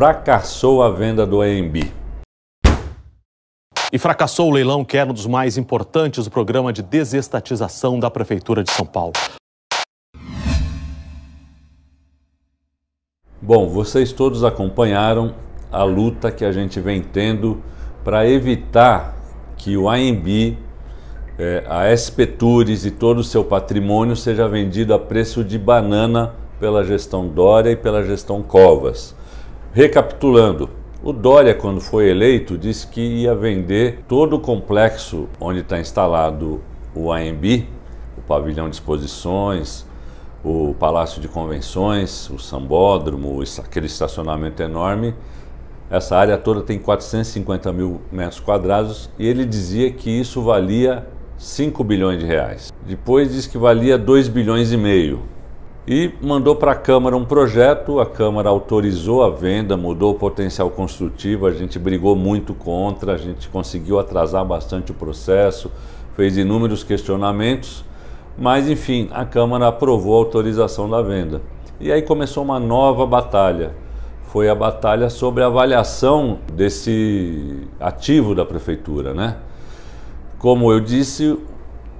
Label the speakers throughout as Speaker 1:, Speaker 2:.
Speaker 1: fracassou a venda do AMB. E fracassou o leilão que era um dos mais importantes do programa de desestatização da Prefeitura de São Paulo. Bom, vocês todos acompanharam a luta que a gente vem tendo para evitar que o AMB, a é, SP Tours e todo o seu patrimônio seja vendido a preço de banana pela gestão Dória e pela gestão Covas. Recapitulando, o Dória, quando foi eleito, disse que ia vender todo o complexo onde está instalado o AMB, o pavilhão de exposições, o Palácio de Convenções, o Sambódromo, aquele estacionamento enorme. Essa área toda tem 450 mil metros quadrados e ele dizia que isso valia 5 bilhões de reais. Depois disse que valia 2 bilhões e meio e mandou para a Câmara um projeto, a Câmara autorizou a venda, mudou o potencial construtivo, a gente brigou muito contra, a gente conseguiu atrasar bastante o processo, fez inúmeros questionamentos, mas enfim, a Câmara aprovou a autorização da venda. E aí começou uma nova batalha. Foi a batalha sobre a avaliação desse ativo da prefeitura, né? Como eu disse,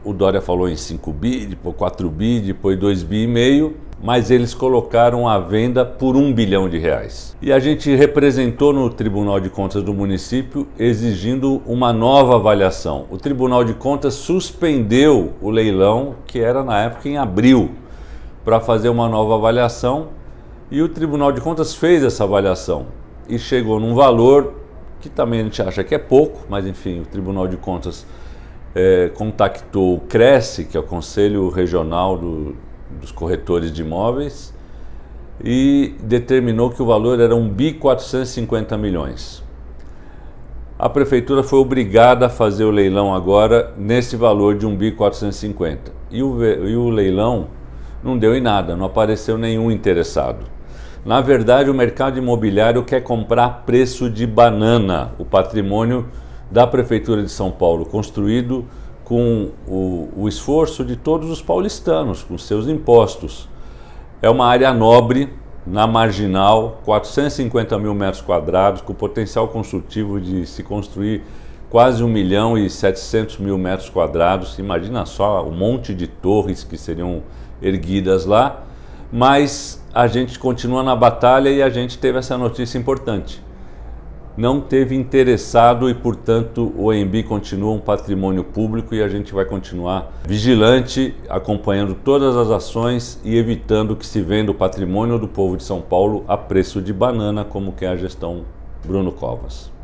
Speaker 1: o Dória falou em 5 bi, depois 4 bi, depois 2 bi e meio, mas eles colocaram a venda por 1 bilhão de reais. E a gente representou no Tribunal de Contas do município exigindo uma nova avaliação. O Tribunal de Contas suspendeu o leilão, que era na época em abril, para fazer uma nova avaliação, e o Tribunal de Contas fez essa avaliação e chegou num valor que também a gente acha que é pouco, mas enfim, o Tribunal de Contas é, contactou o Cresce, que é o Conselho Regional do, dos Corretores de Imóveis, e determinou que o valor era 1 bi 450 milhões. A prefeitura foi obrigada a fazer o leilão agora nesse valor de 1 bi 450. E o, e o leilão não deu em nada, não apareceu nenhum interessado. Na verdade, o mercado imobiliário quer comprar preço de banana, o patrimônio da Prefeitura de São Paulo, construído com o, o esforço de todos os paulistanos, com seus impostos. É uma área nobre, na marginal, 450 mil metros quadrados, com potencial construtivo de se construir quase 1 milhão e 700 mil metros quadrados. Imagina só um monte de torres que seriam erguidas lá. Mas a gente continua na batalha e a gente teve essa notícia importante não teve interessado e, portanto, o EMB continua um patrimônio público e a gente vai continuar vigilante, acompanhando todas as ações e evitando que se venda o patrimônio do povo de São Paulo a preço de banana, como quer é a gestão Bruno Covas.